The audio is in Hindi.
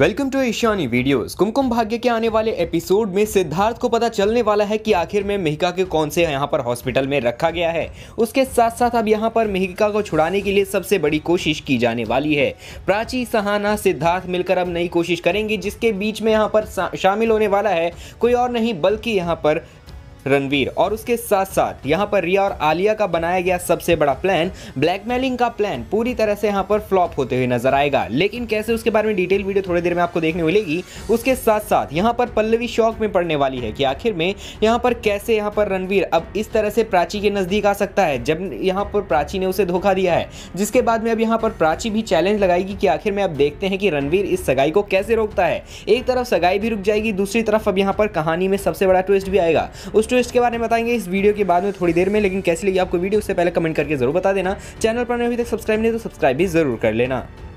welcome to Ishani videos Kumkum Bhagya के आने वाले एपिसोड में सिद्धार्थ को पता चलने वाला है कि आखिर में मेहिका के कौन से यहाँ पर हॉस्पिटल में रखा गया है उसके साथ साथ अब यहाँ पर मेहिका को छुड़ाने के लिए सबसे बड़ी कोशिश की जाने वाली है प्राची सहाना सिद्धार्थ मिलकर अब नई कोशिश करेंगी जिसके बीच में यहाँ पर शामिल होने वाला है कोई और नहीं बल्कि यहाँ पर रणवीर और उसके साथ साथ यहाँ पर रिया और आलिया का बनाया गया सबसे बड़ा प्लान ब्लैकमेलिंग का प्लान पूरी तरह से यहाँ पर फ्लॉप होते हुए नजर आएगा लेकिन कैसे उसके बारे में डिटेल वीडियो थोड़ी देर में आपको देखने मिलेगी उसके साथ साथ यहाँ पर पल्लवी शौक में पड़ने वाली है कि आखिर में यहाँ पर कैसे यहाँ पर रणवीर अब इस तरह से प्राची के नज़दीक आ सकता है जब यहाँ पर प्राची ने उसे धोखा दिया है जिसके बाद में अब यहाँ पर प्राची भी चैलेंज लगाएगी कि आखिर में अब देखते हैं कि रणवीर इस सगाई को कैसे रोकता है एक तरफ सगाई भी रुक जाएगी दूसरी तरफ अब यहाँ पर कहानी में सबसे बड़ा ट्विस्ट भी आएगा उस दोस्तों इसके बारे में बताएंगे इस वीडियो के बाद में थोड़ी देर में लेकिन कैसी लगी आपको वीडियो उससे पहले कमेंट करके जरूर बता देना चैनल पर अभी तक सब्सक्राइब नहीं तो सब्सक्राइब भी जरूर कर लेना